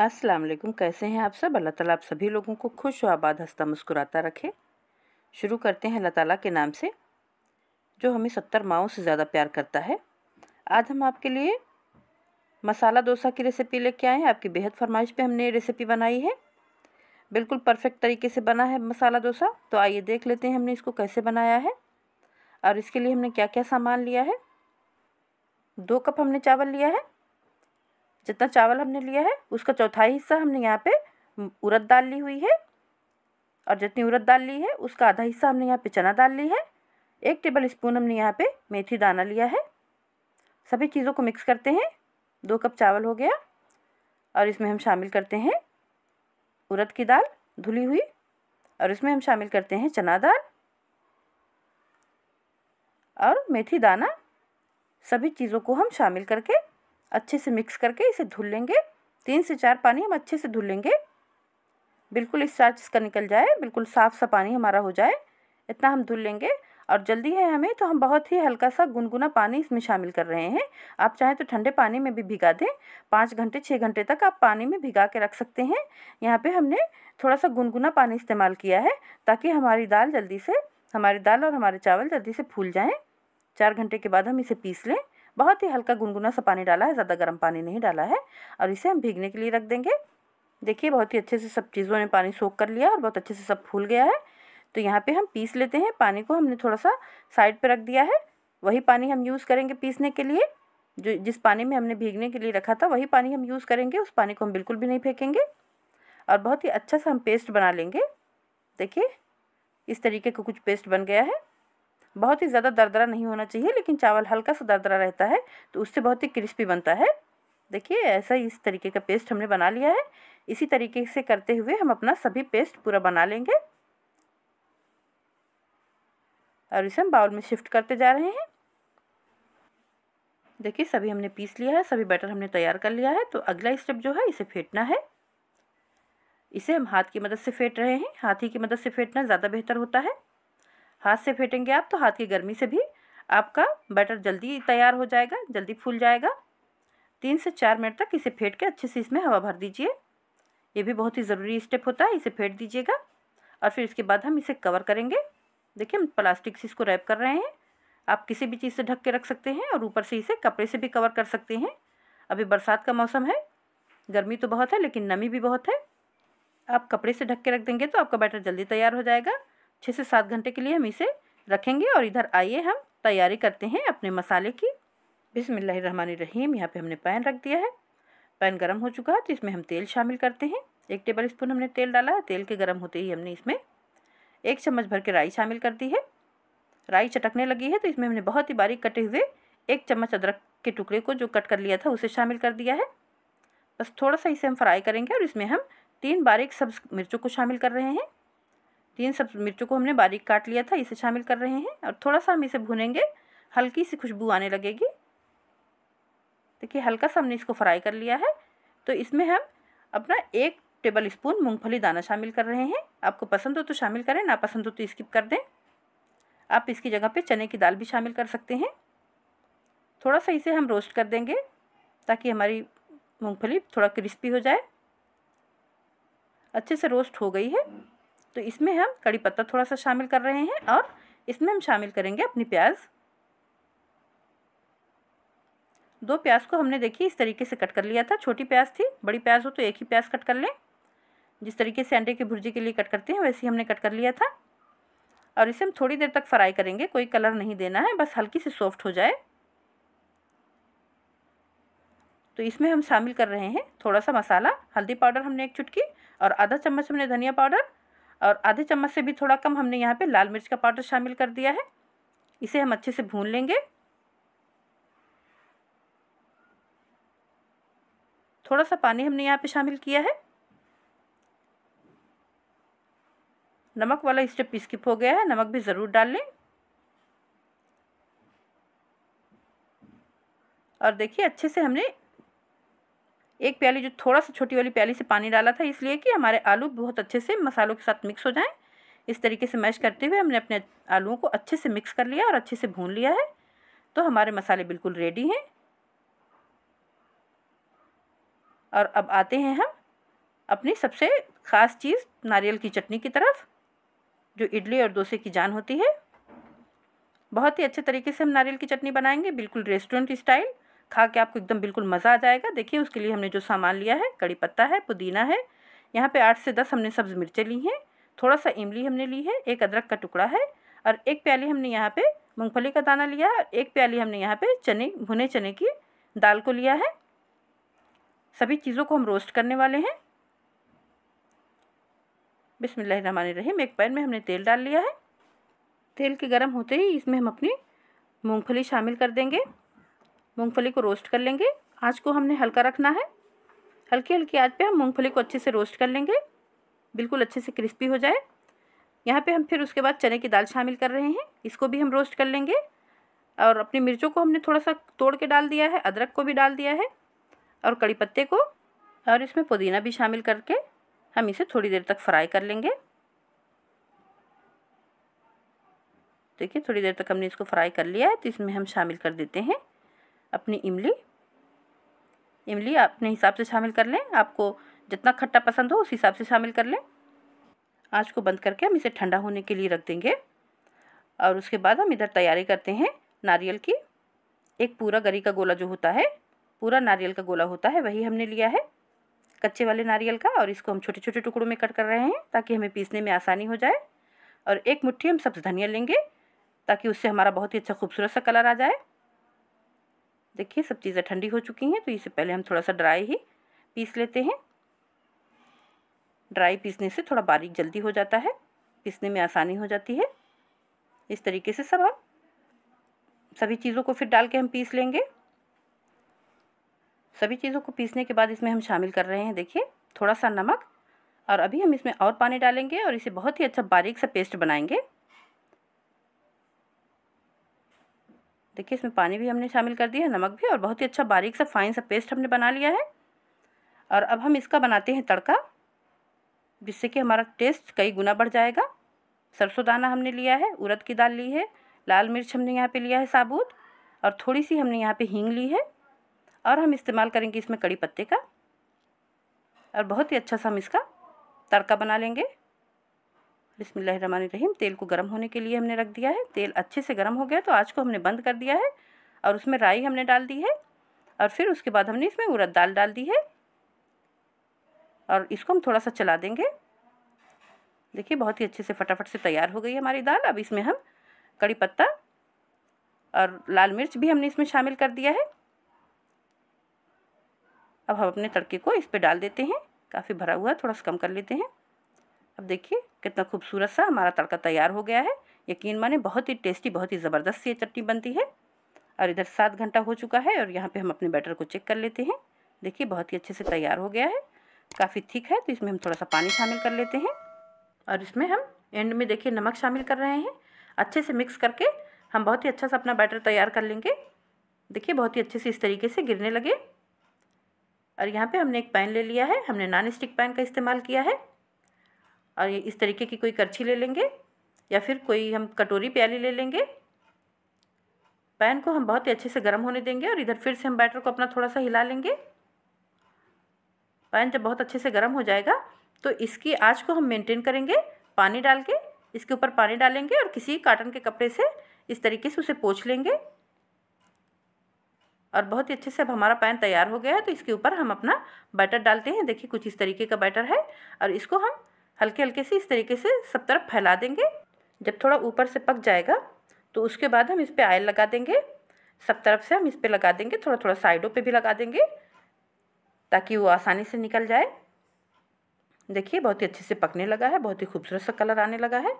अस्सलाम वालेकुम कैसे हैं आप सब अल्लाह ताला आप सभी लोगों को खुश और आबाद हंसता मुस्कुराता रखे शुरू करते हैं अल्लाह ताला के नाम से जो हमें सत्तर माओ से ज़्यादा प्यार करता है आज हम आपके लिए मसाला डोसा की रेसिपी लेके आए हैं आपकी बेहद फरमाइश पे हमने ये रेसिपी बनाई है बिल्कुल परफेक्ट तरीके से बना है मसाला डोसा तो आइए देख लेते हैं हमने इसको कैसे बनाया है और इसके लिए हमने क्या क्या सामान लिया है दो कप हमने चावल लिया है जितना चावल हमने लिया है उसका चौथाई हिस्सा हमने यहाँ पे उड़द दाल ली हुई है और जितनी उड़द दाल ली है उसका आधा हिस्सा हमने यहाँ पे चना दाल ली है एक टेबल स्पून हमने यहाँ पे मेथी दाना लिया है सभी चीज़ों को मिक्स करते हैं दो कप चावल हो गया और इसमें हम शामिल करते हैं उड़द की दाल धुली हुई और इसमें हम शामिल करते हैं चना दाल और मेथी दाना सभी चीज़ों को हम शामिल करके अच्छे से मिक्स करके इसे धुल लेंगे तीन से चार पानी हम अच्छे से धुल लेंगे बिल्कुल इस स्टार्च इसका निकल जाए बिल्कुल साफ सा पानी हमारा हो जाए इतना हम धुल लेंगे और जल्दी है हमें तो हम बहुत ही हल्का सा गुनगुना पानी इसमें शामिल कर रहे हैं आप चाहें तो ठंडे पानी में भी भिगा दें पाँच घंटे छः घंटे तक आप पानी में भिगा के रख सकते हैं यहाँ पे हमने थोड़ा सा गुनगुना पानी इस्तेमाल किया है ताकि हमारी दाल जल्दी से हमारी दाल और हमारे चावल जल्दी से फूल जाएँ चार घंटे के बाद हम इसे पीस लें बहुत ही हल्का गुनगुना सा पानी डाला है ज़्यादा गर्म पानी नहीं डाला है और इसे हम भीगने के लिए रख देंगे देखिए बहुत ही अच्छे से सब चीज़ों ने पानी सोख कर लिया और बहुत अच्छे से सब फूल गया है तो यहाँ पर हम पीस लेते हैं पानी को हमने थोड़ा सा साइड पर रख दिया है वही पानी हम यूज़ करेंगे पीसने के लिए जो जिस पानी में हमने भीगने के लिए रखा था वही पानी हम यूज़ करेंगे उस पानी को हम बिल्कुल भी नहीं फेंकेंगे और बहुत ही अच्छा सा हम पेस्ट बना लेंगे देखिए इस तरीके का कुछ पेस्ट बन गया है बहुत ही ज़्यादा दरदरा नहीं होना चाहिए लेकिन चावल हल्का सा दरदरा रहता है तो उससे बहुत ही क्रिस्पी बनता है देखिए ऐसा ही इस तरीके का पेस्ट हमने बना लिया है इसी तरीके से करते हुए हम अपना सभी पेस्ट पूरा बना लेंगे और इसे हम बाउल में शिफ्ट करते जा रहे हैं देखिए सभी हमने पीस लिया है सभी बैटर हमने तैयार कर लिया है तो अगला स्टेप जो है इसे फेंटना है इसे हम हाथ की मदद से फेंट रहे हैं हाथ ही की मदद से फेंटना ज़्यादा बेहतर होता है हाथ से फेंटेंगे आप तो हाथ की गर्मी से भी आपका बैटर जल्दी तैयार हो जाएगा जल्दी फूल जाएगा तीन से चार मिनट तक इसे फेंट के अच्छे से इसमें हवा भर दीजिए ये भी बहुत ही ज़रूरी स्टेप होता है इसे फेंट दीजिएगा और फिर इसके बाद हम इसे कवर करेंगे देखिए हम प्लास्टिक से इसको रैप कर रहे हैं आप किसी भी चीज़ से ढक के रख सकते हैं और ऊपर से इसे कपड़े से भी कवर कर सकते हैं अभी बरसात का मौसम है गर्मी तो बहुत है लेकिन नमी भी बहुत है आप कपड़े से ढक के रख देंगे तो आपका बैटर जल्दी तैयार हो जाएगा छः से सात घंटे के लिए हम इसे रखेंगे और इधर आइए हम तैयारी करते हैं अपने मसाले की रहीम यहाँ पे हमने पैन रख दिया है पैन गर्म हो चुका है तो इसमें हम तेल शामिल करते हैं एक टेबल स्पून हमने तेल डाला है तेल के गर्म होते ही हमने इसमें एक चम्मच भर के राई शामिल कर दी है राई चटकने लगी है तो इसमें हमने बहुत ही बारीक कटे हुए एक चम्मच अदरक के टुकड़े को जो कट कर लिया था उसे शामिल कर दिया है बस थोड़ा सा इसे हम फ्राई करेंगे और इसमें हम तीन बारीक सब्ज मिर्चों को शामिल कर रहे हैं तीन सब मिर्चों को हमने बारीक काट लिया था इसे शामिल कर रहे हैं और थोड़ा सा हम इसे भुनेंगे हल्की सी खुशबू आने लगेगी देखिए हल्का सा हमने इसको फ्राई कर लिया है तो इसमें हम अपना एक टेबल स्पून मूँगफली दाना शामिल कर रहे हैं आपको पसंद हो तो शामिल करें ना पसंद हो तो स्किप कर दें आप इसकी जगह पे चने की दाल भी शामिल कर सकते हैं थोड़ा सा इसे हम रोस्ट कर देंगे ताकि हमारी मूँगफली थोड़ा क्रिस्पी हो जाए अच्छे से रोस्ट हो गई है तो इसमें हम कड़ी पत्ता थोड़ा सा शामिल कर रहे हैं और इसमें हम शामिल करेंगे अपनी प्याज दो प्याज को हमने देखिए इस तरीके से कट कर लिया था छोटी प्याज थी बड़ी प्याज हो तो एक ही प्याज कट कर लें जिस तरीके से अंडे की भुर्जी के लिए कट करते हैं वैसे ही हमने कट कर लिया था और इसे हम थोड़ी देर तक फ्राई करेंगे कोई कलर नहीं देना है बस हल्की सी सॉफ्ट हो जाए तो इसमें हम शामिल कर रहे हैं थोड़ा सा मसाला हल्दी पाउडर हमने एक चुटकी और आधा चम्मच हमने धनिया पाउडर और आधे चम्मच से भी थोड़ा कम हमने यहाँ पे लाल मिर्च का पाउडर शामिल कर दिया है इसे हम अच्छे से भून लेंगे थोड़ा सा पानी हमने यहाँ पे शामिल किया है नमक वाला स्टेप स्किप हो गया है नमक भी ज़रूर डाल लें और देखिए अच्छे से हमने एक प्याली जो थोड़ा सा छोटी वाली प्याली से पानी डाला था इसलिए कि हमारे आलू बहुत अच्छे से मसालों के साथ मिक्स हो जाएं इस तरीके से मैश करते हुए हमने अपने आलूओं को अच्छे से मिक्स कर लिया और अच्छे से भून लिया है तो हमारे मसाले बिल्कुल रेडी हैं और अब आते हैं हम अपनी सबसे ख़ास चीज़ नारियल की चटनी की तरफ जो इडली और डोसे की जान होती है बहुत ही अच्छे तरीके से हम नारियल की चटनी बनाएंगे बिल्कुल रेस्टोरेंट स्टाइल खा के आपको एकदम बिल्कुल मज़ा आ जाएगा देखिए उसके लिए हमने जो सामान लिया है कड़ी पत्ता है पुदीना है यहाँ पे आठ से दस हमने सब्ज़ मिर्चें ली हैं थोड़ा सा इमली हमने ली है एक अदरक का टुकड़ा है और एक प्याली हमने यहाँ पे मूंगफली का दाना लिया है एक प्याली हमने यहाँ पे चने भुने चने की दाल को लिया है सभी चीज़ों को हम रोस्ट करने वाले हैं रहीम एक पैन में हमने तेल डाल लिया है तेल के गर्म होते ही इसमें हम अपनी मूँगफली शामिल कर देंगे मूंगफली को रोस्ट कर लेंगे आँच को हमने हल्का रखना है हल्की हल्की आँच पे हम मूंगफली को अच्छे से रोस्ट कर लेंगे बिल्कुल अच्छे से क्रिस्पी हो जाए यहाँ पे हम फिर उसके बाद चने की दाल शामिल कर रहे हैं इसको भी हम रोस्ट कर लेंगे और अपनी मिर्चों को हमने थोड़ा सा तोड़ के डाल दिया है अदरक को भी डाल दिया है और कड़ी पत्ते को और इसमें पुदीना भी शामिल करके हम इसे थोड़ी देर तक फ्राई कर लेंगे देखिए थोड़ी देर तक हमने इसको फ्राई कर लिया है तो इसमें हम शामिल कर देते हैं अपनी इमली इमली अपने हिसाब से शामिल कर लें आपको जितना खट्टा पसंद हो उस हिसाब से शामिल कर लें आँच को बंद करके हम इसे ठंडा होने के लिए रख देंगे और उसके बाद हम इधर तैयारी करते हैं नारियल की एक पूरा गरी का गोला जो होता है पूरा नारियल का गोला होता है वही हमने लिया है कच्चे वाले नारियल का और इसको हम छोटे छोटे टुकड़ों में कट कर रहे हैं ताकि हमें पीसने में आसानी हो जाए और एक मुट्ठी हम सब्ज़ धनिया लेंगे ताकि उससे हमारा बहुत ही अच्छा खूबसूरत सा कलर आ जाए देखिए सब चीज़ें ठंडी हो चुकी हैं तो इसे पहले हम थोड़ा सा ड्राई ही पीस लेते हैं ड्राई पीसने से थोड़ा बारीक जल्दी हो जाता है पीसने में आसानी हो जाती है इस तरीके से सब हम सभी चीज़ों को फिर डाल के हम पीस लेंगे सभी चीज़ों को पीसने के बाद इसमें हम शामिल कर रहे हैं देखिए थोड़ा सा नमक और अभी हम इसमें और पानी डालेंगे और इसे बहुत ही अच्छा बारीक सा पेस्ट बनाएंगे देखिए इसमें पानी भी हमने शामिल कर दिया है नमक भी और बहुत ही अच्छा बारीक सा फाइन सा पेस्ट हमने बना लिया है और अब हम इसका बनाते हैं तड़का जिससे कि हमारा टेस्ट कई गुना बढ़ जाएगा सरसों दाना हमने लिया है उड़द की दाल ली है लाल मिर्च हमने यहाँ पे लिया है साबुत और थोड़ी सी हमने यहाँ पे हींग ली है और हम इस्तेमाल करेंगे इसमें कड़ी पत्ते का और बहुत ही अच्छा सा हम इसका तड़का बना लेंगे रहीम तेल को गर्म होने के लिए हमने रख दिया है तेल अच्छे से गर्म हो गया तो आज को हमने बंद कर दिया है और उसमें राई हमने डाल दी है और फिर उसके बाद हमने इसमें उड़द दाल डाल दी है और इसको हम थोड़ा सा चला देंगे देखिए बहुत ही अच्छे से फटाफट से तैयार हो गई हमारी दाल अब इसमें हम कड़ी पत्ता और लाल मिर्च भी हमने इसमें शामिल कर दिया है अब हम अपने तड़के को इस पर डाल देते हैं काफ़ी भरा हुआ थोड़ा सा कम कर लेते हैं अब देखिए कितना खूबसूरत सा हमारा तड़का तैयार हो गया है यकीन माने बहुत ही टेस्टी बहुत ही ज़बरदस्त ये चटनी बनती है और इधर सात घंटा हो चुका है और यहाँ पे हम अपने बैटर को चेक कर लेते हैं देखिए बहुत ही अच्छे से तैयार हो गया है काफ़ी थिक है तो इसमें हम थोड़ा सा पानी शामिल कर लेते हैं और इसमें हम एंड में देखिए नमक शामिल कर रहे हैं अच्छे से मिक्स करके हम बहुत ही अच्छा सा अपना बैटर तैयार कर लेंगे देखिए बहुत ही अच्छे से इस तरीके से गिरने लगे और यहाँ पे हमने एक पैन ले लिया है हमने नॉन स्टिक पैन का इस्तेमाल किया है और ये इस तरीके की कोई करछी ले लेंगे या फिर कोई हम कटोरी प्याली ले लेंगे पैन को हम बहुत ही अच्छे से गर्म होने देंगे और इधर फिर से हम बैटर को अपना थोड़ा सा हिला लेंगे पैन जब बहुत अच्छे से गर्म हो जाएगा तो इसकी आँच को हम मेनटेन करेंगे पानी डाल के इसके ऊपर पानी डालेंगे और किसी काटन के कपड़े से इस तरीके से उसे पोछ लेंगे और बहुत ही अच्छे से अब हमारा पैन तैयार हो गया है तो इसके ऊपर हम अपना बैटर डालते हैं देखिए कुछ इस तरीके का बैटर है और इसको हम हल्के हल्के से इस तरीके से सब तरफ फैला देंगे जब थोड़ा ऊपर से पक जाएगा तो उसके बाद हम इस पर आयल लगा देंगे सब तरफ से हम इस पर लगा देंगे थोड़ा थोड़ा साइडों पे भी लगा देंगे ताकि वो आसानी से निकल जाए देखिए बहुत ही अच्छे से पकने लगा है बहुत ही खूबसूरत सा कलर आने लगा है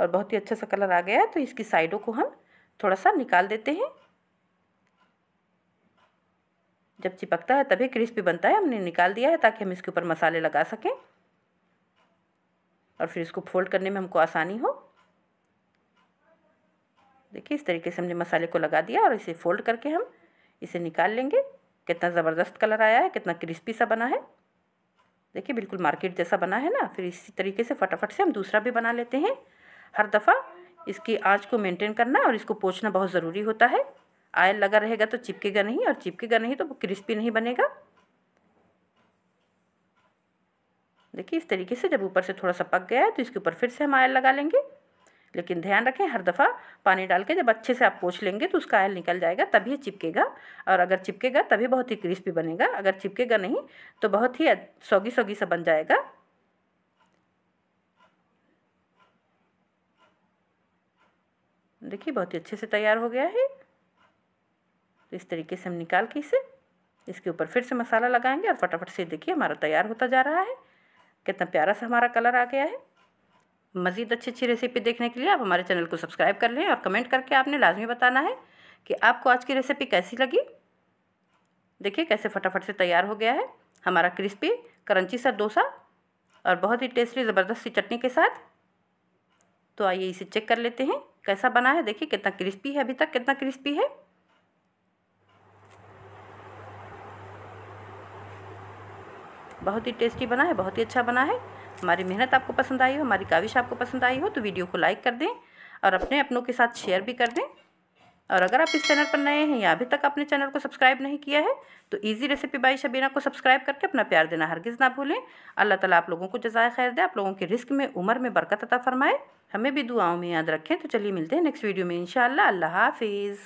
और बहुत ही अच्छा सा कलर आ गया है तो इसकी साइडों को हम थोड़ा सा निकाल देते हैं जब चिपकता है तभी क्रिस्पी बनता है हमने निकाल दिया है ताकि हम इसके ऊपर मसाले लगा सकें और फिर इसको फोल्ड करने में हमको आसानी हो देखिए इस तरीके से हमने मसाले को लगा दिया और इसे फोल्ड करके हम इसे निकाल लेंगे कितना ज़बरदस्त कलर आया है कितना क्रिस्पी सा बना है देखिए बिल्कुल मार्केट जैसा बना है ना फिर इसी तरीके से फटाफट से हम दूसरा भी बना लेते हैं हर दफ़ा इसकी आँच को मेंटेन करना और इसको पोछना बहुत ज़रूरी होता है आयल लगा रहेगा तो चिपकेगा नहीं और चिपकेगा नहीं तो क्रिस्पी नहीं बनेगा देखिए इस तरीके से जब ऊपर से थोड़ा सा पक गया है तो इसके ऊपर फिर से हम आयल लगा लेंगे लेकिन ध्यान रखें हर दफ़ा पानी डाल के जब अच्छे से आप पोछ लेंगे तो उसका आयल निकल जाएगा तभी चिपकेगा और अगर चिपकेगा तभी बहुत ही क्रिस्पी बनेगा अगर चिपकेगा नहीं तो बहुत ही सौगी सौगी सा बन जाएगा देखिए बहुत ही अच्छे से तैयार हो गया है तो इस तरीके से हम निकाल के इसे इसके ऊपर फिर से मसाला लगाएंगे और फटाफट से देखिए हमारा तैयार होता जा रहा है कितना प्यारा सा हमारा कलर आ गया है मज़ीद अच्छी अच्छी रेसिपी देखने के लिए आप हमारे चैनल को सब्सक्राइब कर लें और कमेंट करके आपने लाजमी बताना है कि आपको आज की रेसिपी कैसी लगी देखिए कैसे फटाफट से तैयार हो गया है हमारा क्रिस्पी करंची सा डोसा और बहुत ही टेस्टी ज़बरदस्त सी चटनी के साथ तो आइए इसे चेक कर लेते हैं कैसा बना है देखिए कितना क्रिस्पी है अभी तक कितना क्रिस्पी है बहुत ही टेस्टी बना है बहुत ही अच्छा बना है हमारी मेहनत आपको पसंद आई हो हमारी काविश आपको पसंद आई हो तो वीडियो को लाइक कर दें और अपने अपनों के साथ शेयर भी कर दें और अगर आप इस चैनल पर नए हैं या अभी तक अपने चैनल को सब्सक्राइब नहीं किया है तो इजी रेसिपी बाई शबीना को सब्सक्राइब करके अपना प्यार देना हरगिज़ ना भूलें अल्लाह ताला आप लोगों को जजाय खैर दे आप लोगों के रिस्क में उम्र में बरकत अता फरमाए हमें भी दुआओं में याद रखें तो चलिए मिलते हैं नेक्स्ट वीडियो में इन अल्लाह हाफिज़